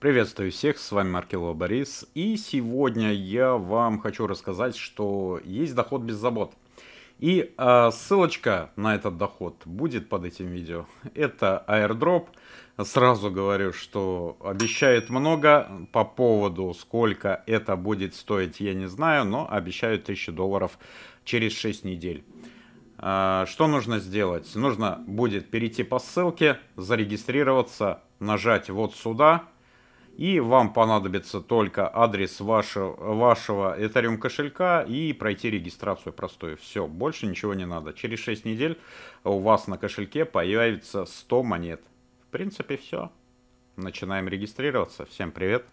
Приветствую всех, с вами Маркело Борис, и сегодня я вам хочу рассказать, что есть доход без забот. И э, ссылочка на этот доход будет под этим видео. Это airdrop. Сразу говорю, что обещают много. По поводу, сколько это будет стоить, я не знаю, но обещают 1000 долларов через 6 недель. А, что нужно сделать? Нужно будет перейти по ссылке, зарегистрироваться, нажать вот сюда – и вам понадобится только адрес вашего, вашего Ethereum кошелька и пройти регистрацию простую. Все, больше ничего не надо. Через 6 недель у вас на кошельке появится 100 монет. В принципе, все. Начинаем регистрироваться. Всем привет!